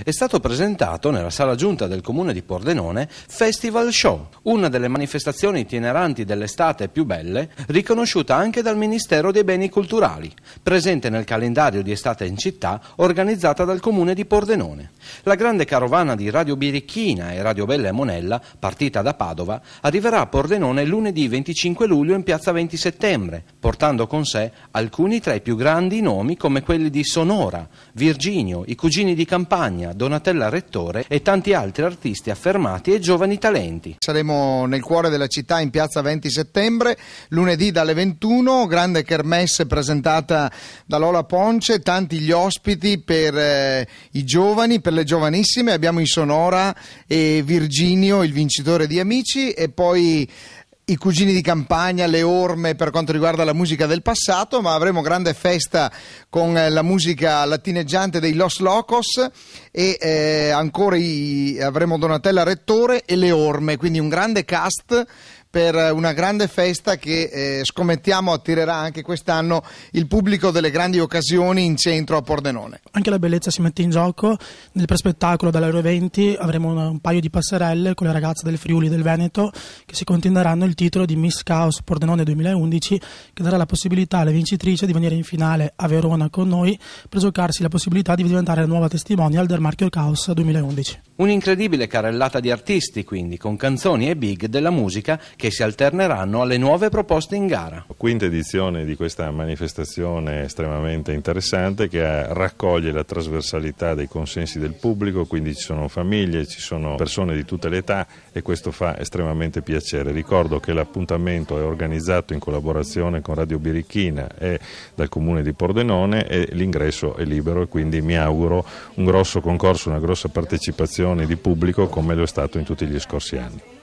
È stato presentato nella sala giunta del comune di Pordenone Festival Show, una delle manifestazioni itineranti dell'estate più belle, riconosciuta anche dal Ministero dei Beni Culturali, presente nel calendario di estate in città organizzata dal comune di Pordenone. La grande carovana di Radio Birichina e Radio Bella e Monella, partita da Padova, arriverà a Pordenone lunedì 25 luglio in piazza 20 settembre, portando con sé alcuni tra i più grandi nomi come quelli di Sonora, Virginio, i cugini di Campagna, Catania, Donatella Rettore e tanti altri artisti affermati e giovani talenti. Saremo nel cuore della città in piazza 20 settembre, lunedì dalle 21, grande kermesse presentata da Lola Ponce, tanti gli ospiti per eh, i giovani, per le giovanissime, abbiamo in sonora e eh, Virginio, il vincitore di Amici e poi i cugini di campagna, le orme per quanto riguarda la musica del passato, ma avremo grande festa con eh, la musica latineggiante dei Los Locos e eh, ancora i, avremo Donatella Rettore e le orme, quindi un grande cast per eh, una grande festa che eh, scommettiamo attirerà anche quest'anno il pubblico delle grandi occasioni in centro a Pordenone. Anche la bellezza si mette in gioco, nel prespettacolo dall'Euro 20 avremo un, un paio di passerelle con le ragazze del Friuli e del Veneto che si contenderanno il titolo di Miss Chaos Pordenone 2011 che darà la possibilità alle vincitrici di venire in finale a Verona con noi per giocarsi la possibilità di diventare la nuova testimonial del marchio Chaos 2011. Un'incredibile carrellata di artisti quindi con canzoni e big della musica che si alterneranno alle nuove proposte in gara. Quinta edizione di questa manifestazione estremamente interessante che raccoglie la trasversalità dei consensi del pubblico, quindi ci sono famiglie, ci sono persone di tutte le età e questo fa estremamente piacere. Ricordo che l'appuntamento è organizzato in collaborazione con Radio Birichina e dal comune di Pordenone e l'ingresso è libero e quindi mi auguro un grosso concorso, una grossa partecipazione di pubblico come lo è stato in tutti gli scorsi anni.